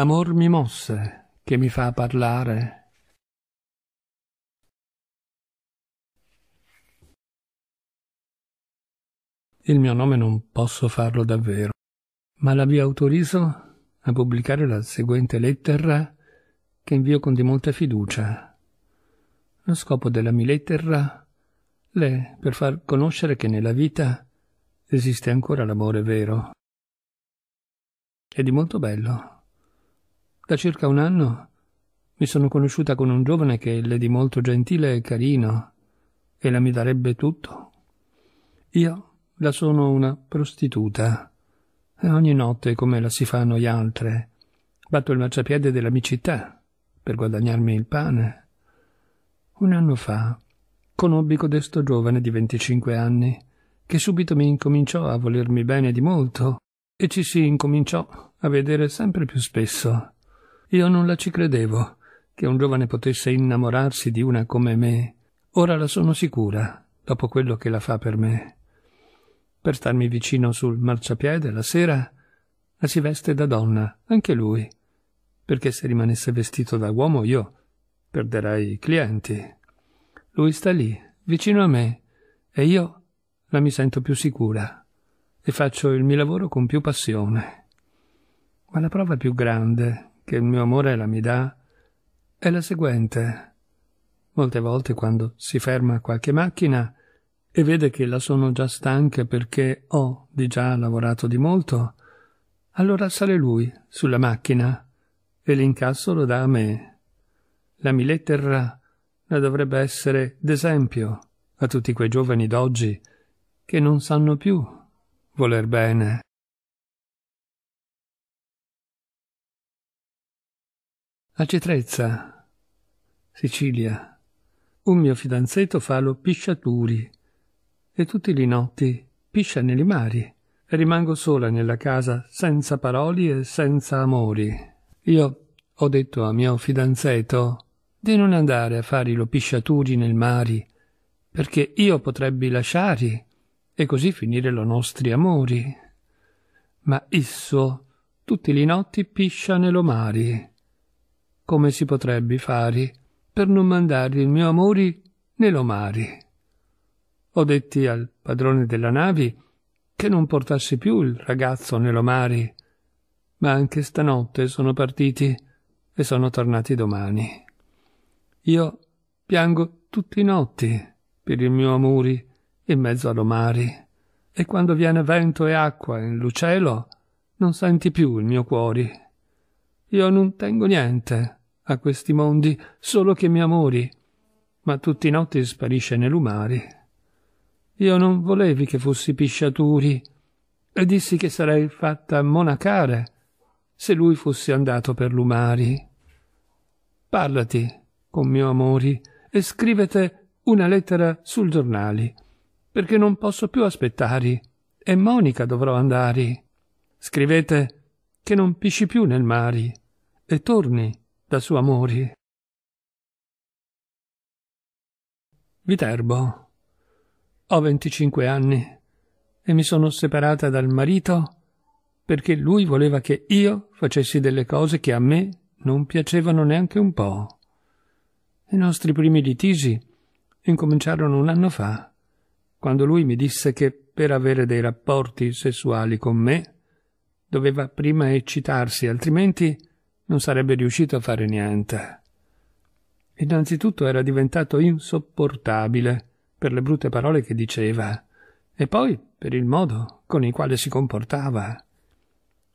amor mi mosse che mi fa parlare. Il mio nome non posso farlo davvero, ma la vi autorizzo a pubblicare la seguente lettera che invio con di molta fiducia. Lo scopo della mia lettera è per far conoscere che nella vita esiste ancora l'amore vero. È di molto bello. Da circa un anno mi sono conosciuta con un giovane che le è di molto gentile e carino, e la mi darebbe tutto. Io la sono una prostituta, e ogni notte, come la si fa noi altre, batto il marciapiede dell'amicità per guadagnarmi il pane. Un anno fa conobbi codesto giovane di venticinque anni, che subito mi incominciò a volermi bene di molto, e ci si incominciò a vedere sempre più spesso. Io non la ci credevo, che un giovane potesse innamorarsi di una come me. Ora la sono sicura, dopo quello che la fa per me. Per starmi vicino sul marciapiede la sera, la si veste da donna, anche lui, perché se rimanesse vestito da uomo io perderei clienti. Lui sta lì, vicino a me, e io la mi sento più sicura e faccio il mio lavoro con più passione. Ma la prova più grande che il mio amore la mi dà è la seguente. Molte volte quando si ferma qualche macchina e vede che la sono già stanca perché ho di già lavorato di molto, allora sale lui sulla macchina e l'incasso lo dà a me. La Miletterra la dovrebbe essere d'esempio a tutti quei giovani d'oggi che non sanno più voler bene. A Cetrezza, Sicilia, un mio fidanzato fa lo pisciaturi e tutti le notti piscia nei mari e rimango sola nella casa senza paroli e senza amori. Io ho detto a mio fidanzato di non andare a fare lo pisciaturi nel mari perché io potrebbi lasciare e così finire lo nostri amori. Ma esso tutti le notti piscia nello mari come si potrebbe fare per non mandare il mio amore nell'omari. Ho detti al padrone della nave che non portassi più il ragazzo nell'omari, ma anche stanotte sono partiti e sono tornati domani. Io piango tutti i notti per il mio amore in mezzo all'omari, e quando viene vento e acqua in l'uccello non senti più il mio cuore. Io non tengo niente a questi mondi solo che mi amori, ma tutti i notti sparisce nei lumari. Io non volevi che fossi pisciaturi, e dissi che sarei fatta monacare se lui fosse andato per lumari. Parlati con mio amori e scrivete una lettera sul giornale, perché non posso più aspettare, e Monica dovrò andare. Scrivete che non pisci più nel mare e torni dal suo amore. Viterbo. Ho 25 anni e mi sono separata dal marito perché lui voleva che io facessi delle cose che a me non piacevano neanche un po'. I nostri primi litigi incominciarono un anno fa, quando lui mi disse che per avere dei rapporti sessuali con me doveva prima eccitarsi, altrimenti non sarebbe riuscito a fare niente. Innanzitutto era diventato insopportabile per le brutte parole che diceva e poi per il modo con il quale si comportava.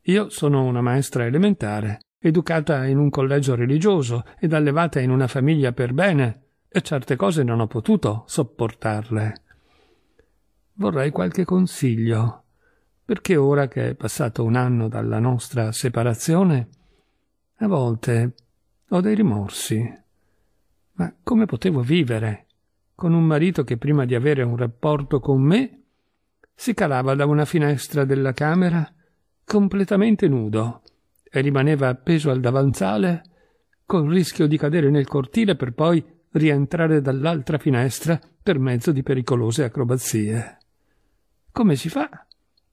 Io sono una maestra elementare, educata in un collegio religioso ed allevata in una famiglia per bene, e certe cose non ho potuto sopportarle. Vorrei qualche consiglio, perché ora che è passato un anno dalla nostra separazione, a volte ho dei rimorsi. Ma come potevo vivere con un marito che prima di avere un rapporto con me si calava da una finestra della camera completamente nudo e rimaneva appeso al davanzale col rischio di cadere nel cortile per poi rientrare dall'altra finestra per mezzo di pericolose acrobazie. Come si fa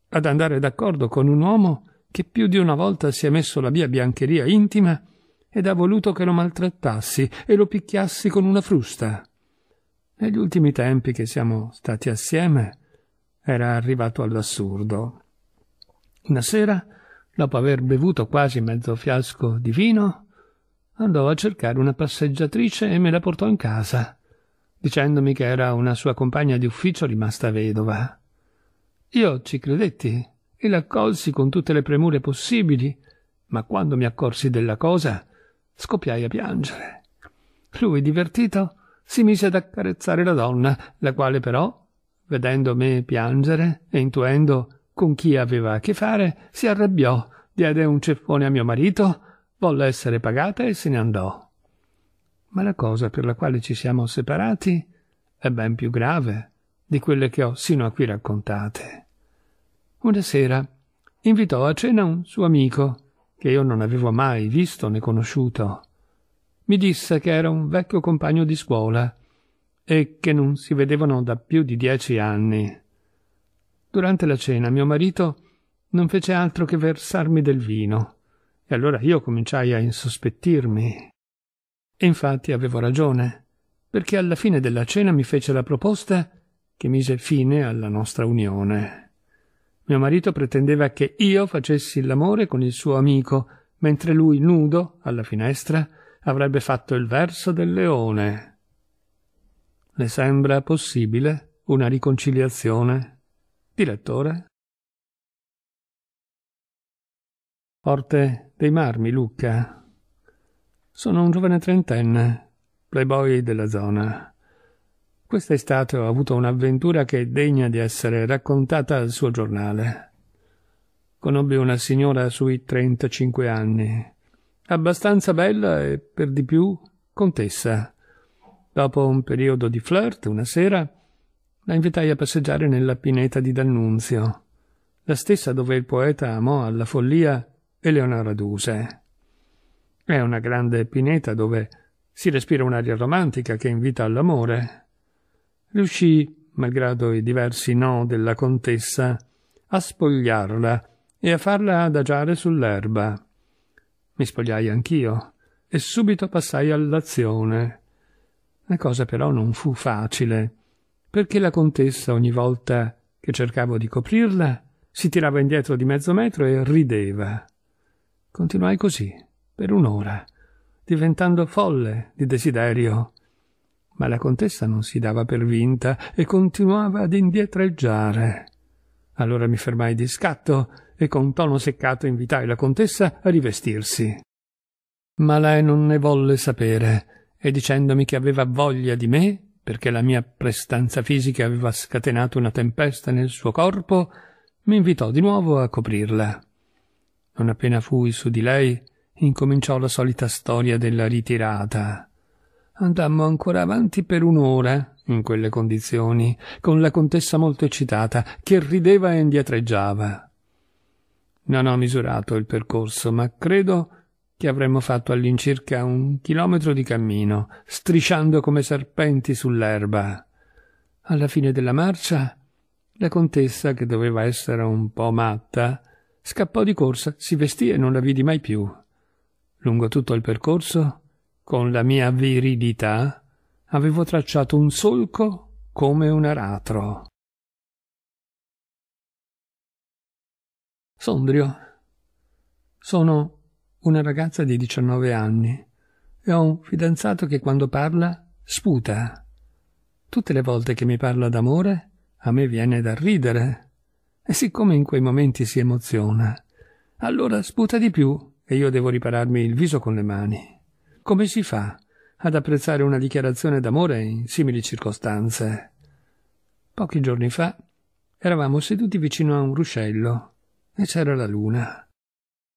ad andare d'accordo con un uomo che più di una volta si è messo la mia biancheria intima ed ha voluto che lo maltrattassi e lo picchiassi con una frusta. Negli ultimi tempi che siamo stati assieme era arrivato all'assurdo. Una sera, dopo aver bevuto quasi mezzo fiasco di vino, andò a cercare una passeggiatrice e me la portò in casa, dicendomi che era una sua compagna di ufficio rimasta vedova. Io ci credetti e l'accolsi con tutte le premure possibili, ma quando mi accorsi della cosa scoppiai a piangere. Lui, divertito, si mise ad accarezzare la donna, la quale però, vedendo me piangere e intuendo con chi aveva a che fare, si arrabbiò, diede un ceffone a mio marito, volle essere pagata e se ne andò. Ma la cosa per la quale ci siamo separati è ben più grave di quelle che ho sino a qui raccontate. Una sera invitò a cena un suo amico, che io non avevo mai visto né conosciuto. Mi disse che era un vecchio compagno di scuola e che non si vedevano da più di dieci anni. Durante la cena mio marito non fece altro che versarmi del vino, e allora io cominciai a insospettirmi. E infatti avevo ragione, perché alla fine della cena mi fece la proposta che mise fine alla nostra unione. Mio marito pretendeva che io facessi l'amore con il suo amico, mentre lui, nudo, alla finestra, avrebbe fatto il verso del leone. Le sembra possibile una riconciliazione? Direttore? Porte dei Marmi, Lucca. Sono un giovane trentenne, playboy della zona. Quest'estate ho avuto un'avventura che è degna di essere raccontata al suo giornale. Conobbi una signora sui 35 anni, abbastanza bella e per di più contessa. Dopo un periodo di flirt, una sera, la invitai a passeggiare nella pineta di D'Annunzio, la stessa dove il poeta amò alla follia Eleonora Duse. È una grande pineta dove si respira un'aria romantica che invita all'amore riuscì, malgrado i diversi no della contessa, a spogliarla e a farla adagiare sull'erba. Mi spogliai anch'io e subito passai all'azione. La cosa però non fu facile, perché la contessa ogni volta che cercavo di coprirla si tirava indietro di mezzo metro e rideva. Continuai così per un'ora, diventando folle di desiderio ma la contessa non si dava per vinta e continuava ad indietreggiare. Allora mi fermai di scatto e con tono seccato invitai la contessa a rivestirsi. Ma lei non ne volle sapere e dicendomi che aveva voglia di me, perché la mia prestanza fisica aveva scatenato una tempesta nel suo corpo, mi invitò di nuovo a coprirla. Non appena fui su di lei, incominciò la solita storia della ritirata. Andammo ancora avanti per un'ora, in quelle condizioni, con la contessa molto eccitata, che rideva e indietreggiava. Non ho misurato il percorso, ma credo che avremmo fatto all'incirca un chilometro di cammino, strisciando come serpenti sull'erba. Alla fine della marcia, la contessa, che doveva essere un po' matta, scappò di corsa, si vestì e non la vidi mai più. Lungo tutto il percorso con la mia virilità avevo tracciato un solco come un aratro. Sondrio. Sono una ragazza di 19 anni e ho un fidanzato che quando parla sputa. Tutte le volte che mi parla d'amore a me viene da ridere e siccome in quei momenti si emoziona, allora sputa di più e io devo ripararmi il viso con le mani. Come si fa ad apprezzare una dichiarazione d'amore in simili circostanze? Pochi giorni fa eravamo seduti vicino a un ruscello e c'era la luna.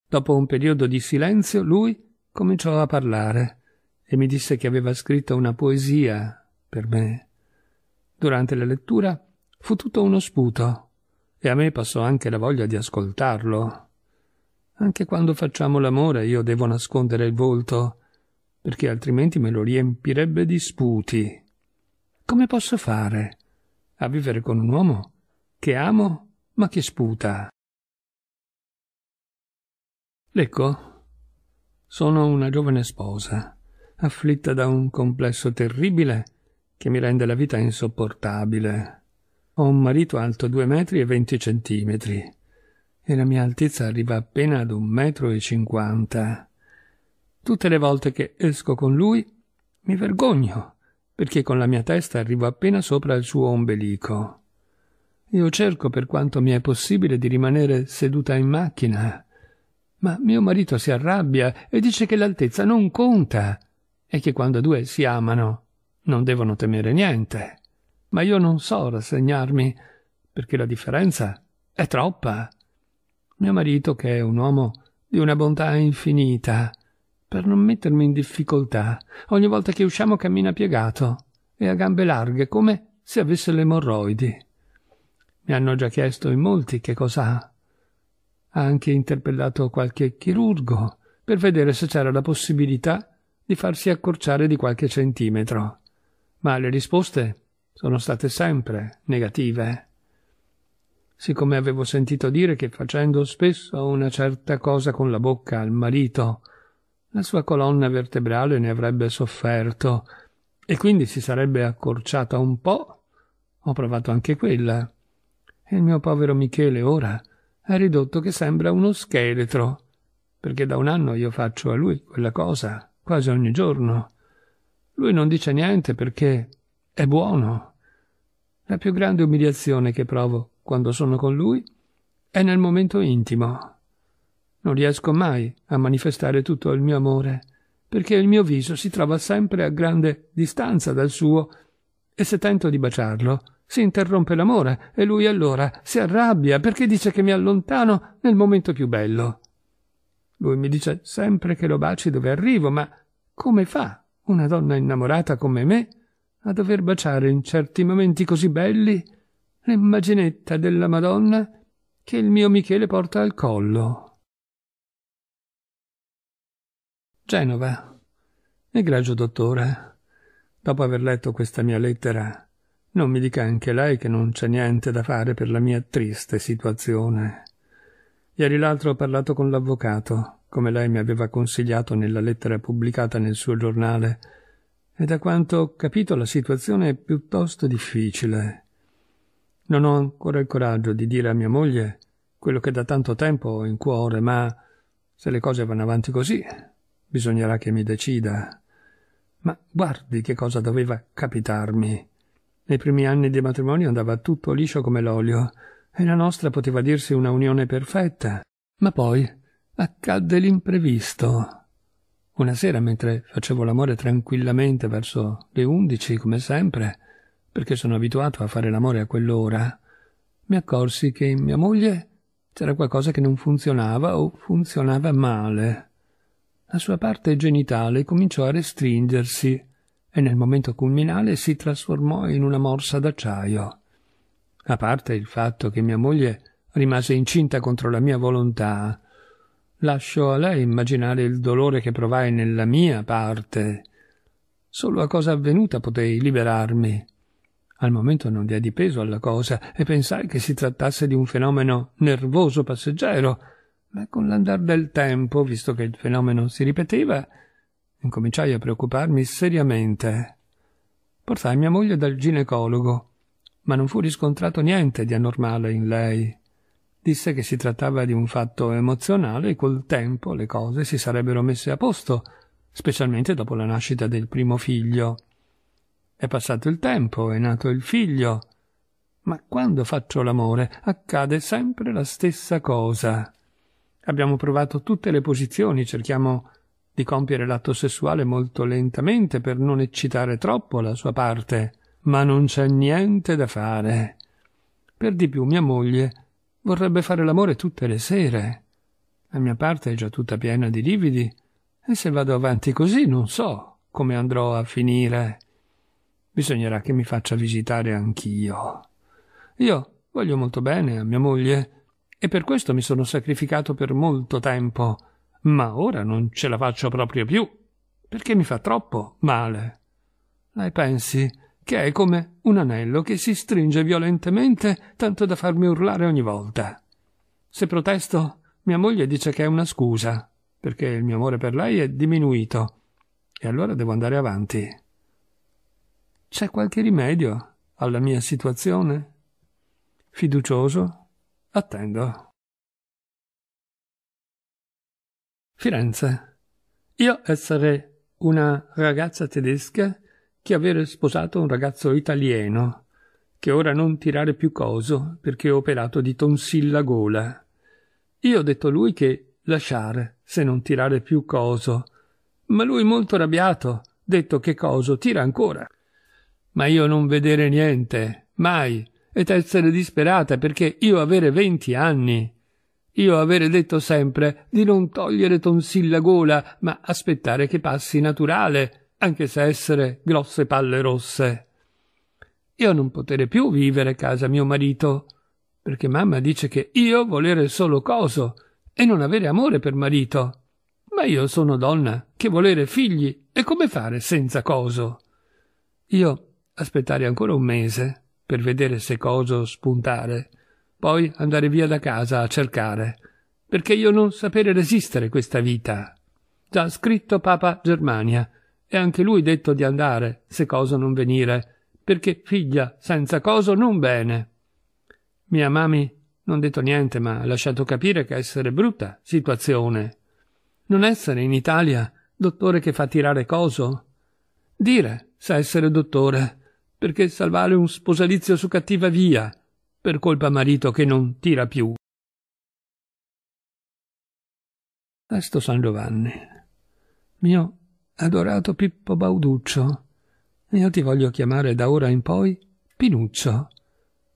Dopo un periodo di silenzio lui cominciò a parlare e mi disse che aveva scritto una poesia per me. Durante la lettura fu tutto uno sputo e a me passò anche la voglia di ascoltarlo. Anche quando facciamo l'amore io devo nascondere il volto perché altrimenti me lo riempirebbe di sputi. Come posso fare a vivere con un uomo che amo ma che sputa? Ecco, sono una giovane sposa, afflitta da un complesso terribile che mi rende la vita insopportabile. Ho un marito alto due metri e venti centimetri, e la mia altezza arriva appena ad un metro e cinquanta. Tutte le volte che esco con lui mi vergogno, perché con la mia testa arrivo appena sopra il suo ombelico. Io cerco per quanto mi è possibile di rimanere seduta in macchina, ma mio marito si arrabbia e dice che l'altezza non conta e che quando due si amano non devono temere niente. Ma io non so rassegnarmi, perché la differenza è troppa. Mio marito, che è un uomo di una bontà infinita, per non mettermi in difficoltà. Ogni volta che usciamo cammina piegato e a gambe larghe, come se avesse le emorroidi. Mi hanno già chiesto in molti che cos'ha. Ha anche interpellato qualche chirurgo per vedere se c'era la possibilità di farsi accorciare di qualche centimetro. Ma le risposte sono state sempre negative. Siccome avevo sentito dire che facendo spesso una certa cosa con la bocca al marito la sua colonna vertebrale ne avrebbe sofferto e quindi si sarebbe accorciata un po'. Ho provato anche quella. E il mio povero Michele ora è ridotto che sembra uno scheletro, perché da un anno io faccio a lui quella cosa quasi ogni giorno. Lui non dice niente perché è buono. La più grande umiliazione che provo quando sono con lui è nel momento intimo. Non riesco mai a manifestare tutto il mio amore, perché il mio viso si trova sempre a grande distanza dal suo, e se tento di baciarlo, si interrompe l'amore, e lui allora si arrabbia perché dice che mi allontano nel momento più bello. Lui mi dice sempre che lo baci dove arrivo, ma come fa una donna innamorata come me a dover baciare in certi momenti così belli l'immaginetta della Madonna che il mio Michele porta al collo? Genova. Egregio dottore, dopo aver letto questa mia lettera, non mi dica anche lei che non c'è niente da fare per la mia triste situazione. Ieri l'altro ho parlato con l'avvocato, come lei mi aveva consigliato nella lettera pubblicata nel suo giornale, e da quanto ho capito la situazione è piuttosto difficile. Non ho ancora il coraggio di dire a mia moglie quello che da tanto tempo ho in cuore, ma se le cose vanno avanti così, Bisognerà che mi decida. Ma guardi che cosa doveva capitarmi. Nei primi anni di matrimonio andava tutto liscio come l'olio, e la nostra poteva dirsi una unione perfetta. Ma poi accadde l'imprevisto. Una sera, mentre facevo l'amore tranquillamente verso le undici, come sempre, perché sono abituato a fare l'amore a quell'ora, mi accorsi che in mia moglie c'era qualcosa che non funzionava o funzionava male la sua parte genitale cominciò a restringersi e nel momento culminale si trasformò in una morsa d'acciaio. A parte il fatto che mia moglie rimase incinta contro la mia volontà, lascio a lei immaginare il dolore che provai nella mia parte. Solo a cosa avvenuta potei liberarmi. Al momento non diedi peso alla cosa e pensai che si trattasse di un fenomeno nervoso passeggero, ma con l'andar del tempo, visto che il fenomeno si ripeteva, incominciai a preoccuparmi seriamente. Portai mia moglie dal ginecologo, ma non fu riscontrato niente di anormale in lei. Disse che si trattava di un fatto emozionale e col tempo le cose si sarebbero messe a posto, specialmente dopo la nascita del primo figlio. È passato il tempo, è nato il figlio. Ma quando faccio l'amore accade sempre la stessa cosa. Abbiamo provato tutte le posizioni, cerchiamo di compiere l'atto sessuale molto lentamente per non eccitare troppo la sua parte, ma non c'è niente da fare. Per di più mia moglie vorrebbe fare l'amore tutte le sere. La mia parte è già tutta piena di lividi, e se vado avanti così non so come andrò a finire. Bisognerà che mi faccia visitare anch'io. Io voglio molto bene a mia moglie, e per questo mi sono sacrificato per molto tempo, ma ora non ce la faccio proprio più, perché mi fa troppo male. Lei pensi che è come un anello che si stringe violentemente tanto da farmi urlare ogni volta. Se protesto, mia moglie dice che è una scusa, perché il mio amore per lei è diminuito, e allora devo andare avanti. C'è qualche rimedio alla mia situazione? Fiducioso, Attendo. Firenze. Io essere una ragazza tedesca che avere sposato un ragazzo italiano, che ora non tirare più coso perché ho operato di tonsilla gola. Io ho detto a lui che lasciare se non tirare più coso, ma lui molto arrabbiato, detto che coso tira ancora. Ma io non vedere niente, mai, ed essere disperata perché io avere venti anni. Io avere detto sempre di non togliere tonsilla gola, ma aspettare che passi naturale, anche se essere grosse palle rosse. Io non potere più vivere a casa mio marito, perché mamma dice che io volere solo coso e non avere amore per marito. Ma io sono donna che volere figli e come fare senza coso? Io aspettare ancora un mese per vedere se coso spuntare, poi andare via da casa a cercare, perché io non sapere resistere questa vita. Già scritto Papa Germania, e anche lui detto di andare, se coso non venire, perché figlia senza coso non bene. Mia mami non detto niente, ma ha lasciato capire che essere brutta situazione. Non essere in Italia dottore che fa tirare coso? Dire sa essere dottore, perché salvare un sposalizio su cattiva via, per colpa marito che non tira più. A San Giovanni, mio adorato Pippo Bauduccio, io ti voglio chiamare da ora in poi Pinuccio.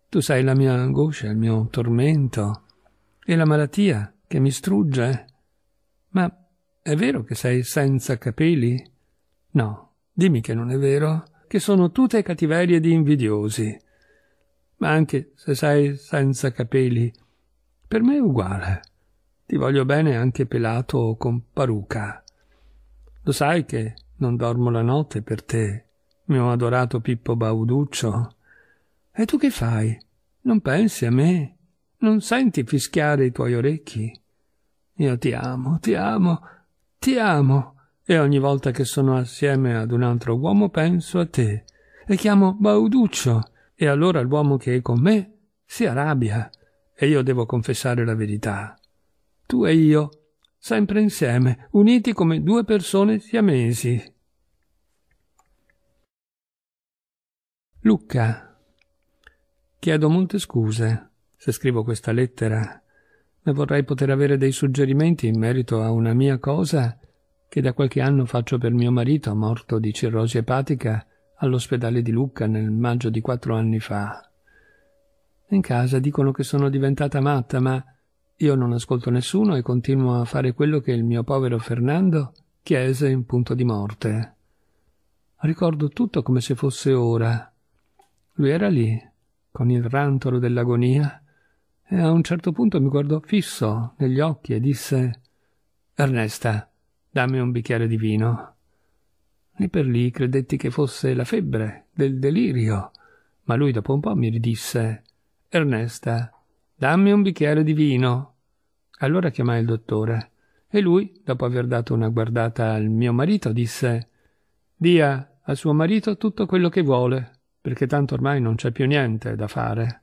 Tu sai la mia angoscia, il mio tormento e la malattia che mi strugge. Ma è vero che sei senza capelli? No, dimmi che non è vero che sono tutte cattiverie di invidiosi. Ma anche se sei senza capelli, per me è uguale. Ti voglio bene anche pelato o con paruca. Lo sai che non dormo la notte per te, mio adorato Pippo Bauduccio. E tu che fai? Non pensi a me? Non senti fischiare i tuoi orecchi? Io ti amo, ti amo, ti amo e ogni volta che sono assieme ad un altro uomo penso a te e chiamo Bauduccio e allora l'uomo che è con me si arrabbia e io devo confessare la verità. Tu e io, sempre insieme, uniti come due persone siamesi. Lucca Chiedo molte scuse se scrivo questa lettera, ma vorrei poter avere dei suggerimenti in merito a una mia cosa che da qualche anno faccio per mio marito, morto di cirrosi epatica, all'ospedale di Lucca nel maggio di quattro anni fa. In casa dicono che sono diventata matta, ma io non ascolto nessuno e continuo a fare quello che il mio povero Fernando chiese in punto di morte. Ricordo tutto come se fosse ora. Lui era lì, con il rantolo dell'agonia, e a un certo punto mi guardò fisso negli occhi e disse Ernesta, Dammi un bicchiere di vino. Lì per lì credetti che fosse la febbre, del delirio, ma lui dopo un po' mi ridisse Ernesta, dammi un bicchiere di vino. Allora chiamai il dottore e lui, dopo aver dato una guardata al mio marito, disse Dia a suo marito tutto quello che vuole, perché tanto ormai non c'è più niente da fare.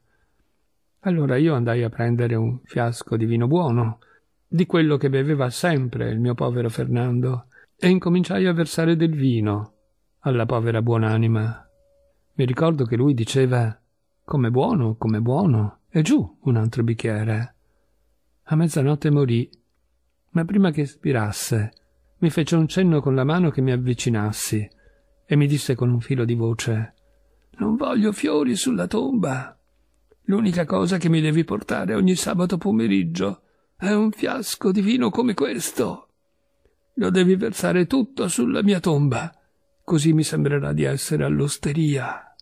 Allora io andai a prendere un fiasco di vino buono di quello che beveva sempre il mio povero Fernando, e incominciai a versare del vino alla povera buonanima. Mi ricordo che lui diceva come buono, come buono, e giù un altro bicchiere. A mezzanotte morì, ma prima che spirasse mi fece un cenno con la mano che mi avvicinassi e mi disse con un filo di voce Non voglio fiori sulla tomba. L'unica cosa che mi devi portare ogni sabato pomeriggio è un fiasco di vino come questo. Lo devi versare tutto sulla mia tomba, così mi sembrerà di essere all'osteria.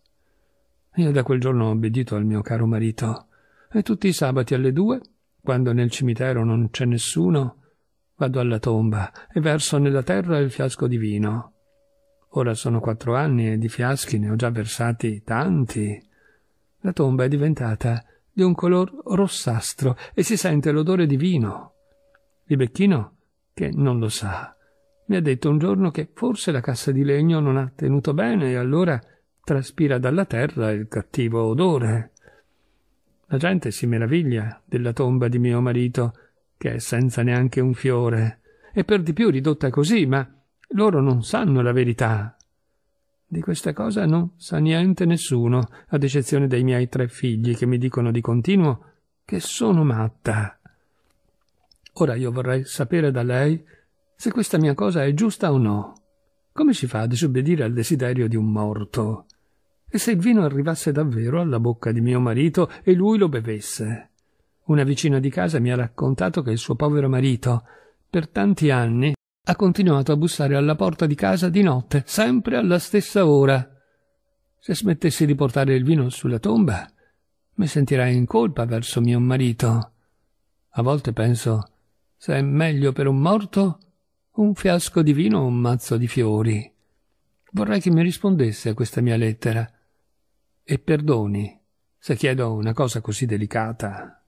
Io da quel giorno ho obbedito al mio caro marito, e tutti i sabati alle due, quando nel cimitero non c'è nessuno, vado alla tomba e verso nella terra il fiasco di vino. Ora sono quattro anni e di fiaschi ne ho già versati tanti. La tomba è diventata di un color rossastro e si sente l'odore di vino. Il becchino, che non lo sa, mi ha detto un giorno che forse la cassa di legno non ha tenuto bene e allora traspira dalla terra il cattivo odore. La gente si meraviglia della tomba di mio marito, che è senza neanche un fiore, e per di più ridotta così, ma loro non sanno la verità. Di questa cosa non sa niente nessuno, ad eccezione dei miei tre figli che mi dicono di continuo che sono matta. Ora io vorrei sapere da lei se questa mia cosa è giusta o no. Come si fa a disobbedire al desiderio di un morto? E se il vino arrivasse davvero alla bocca di mio marito e lui lo bevesse? Una vicina di casa mi ha raccontato che il suo povero marito per tanti anni ha continuato a bussare alla porta di casa di notte, sempre alla stessa ora. Se smettessi di portare il vino sulla tomba, mi sentirai in colpa verso mio marito. A volte penso se è meglio per un morto un fiasco di vino o un mazzo di fiori. Vorrei che mi rispondesse a questa mia lettera. E perdoni se chiedo una cosa così delicata.